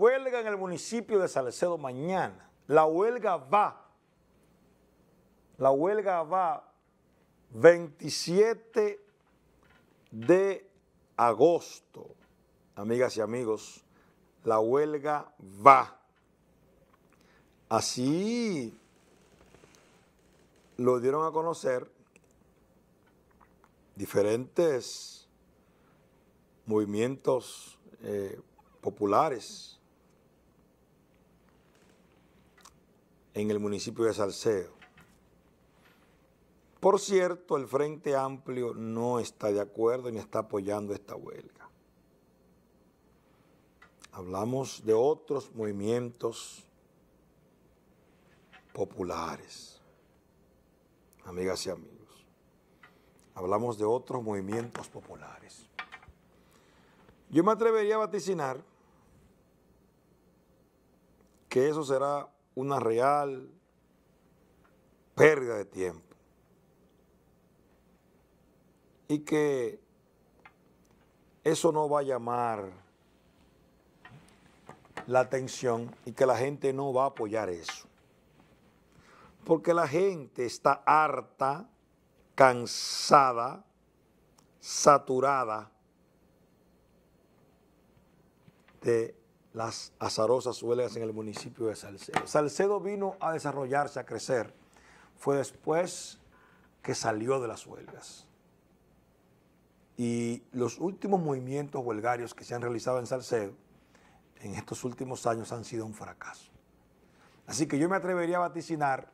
huelga en el municipio de Salcedo mañana. La huelga va. La huelga va 27 de agosto. Amigas y amigos, la huelga va. Así lo dieron a conocer diferentes movimientos eh, populares en el municipio de Salcedo. Por cierto, el Frente Amplio no está de acuerdo ni está apoyando esta huelga. Hablamos de otros movimientos populares, amigas y amigos. Hablamos de otros movimientos populares. Yo me atrevería a vaticinar que eso será una real pérdida de tiempo. Y que eso no va a llamar la atención y que la gente no va a apoyar eso. Porque la gente está harta, cansada, saturada de las azarosas huelgas en el municipio de Salcedo. Salcedo vino a desarrollarse, a crecer. Fue después que salió de las huelgas. Y los últimos movimientos huelgarios que se han realizado en Salcedo en estos últimos años han sido un fracaso. Así que yo me atrevería a vaticinar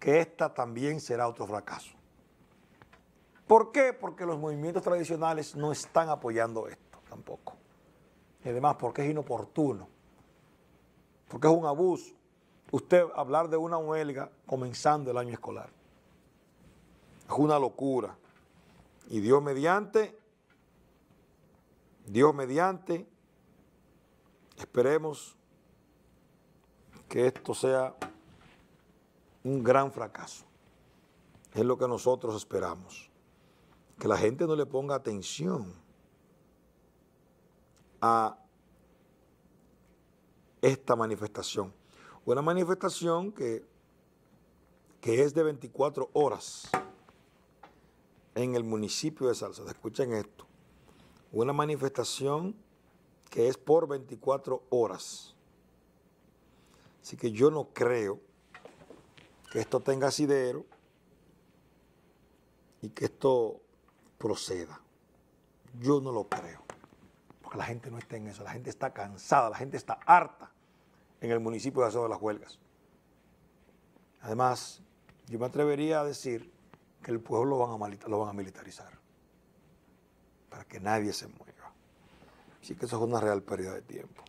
que esta también será otro fracaso. ¿Por qué? Porque los movimientos tradicionales no están apoyando esto tampoco y además porque es inoportuno, porque es un abuso. Usted hablar de una huelga comenzando el año escolar. Es una locura. Y Dios mediante, Dios mediante, esperemos que esto sea un gran fracaso. Es lo que nosotros esperamos. Que la gente no le ponga atención a esta manifestación. Una manifestación que, que es de 24 horas en el municipio de Salsas. Escuchen esto. Una manifestación que es por 24 horas. Así que yo no creo que esto tenga asidero y que esto proceda. Yo no lo creo que la gente no esté en eso, la gente está cansada, la gente está harta en el municipio de Asado de las Huelgas. Además, yo me atrevería a decir que el pueblo lo van a, lo van a militarizar para que nadie se mueva. Así que eso es una real pérdida de tiempo.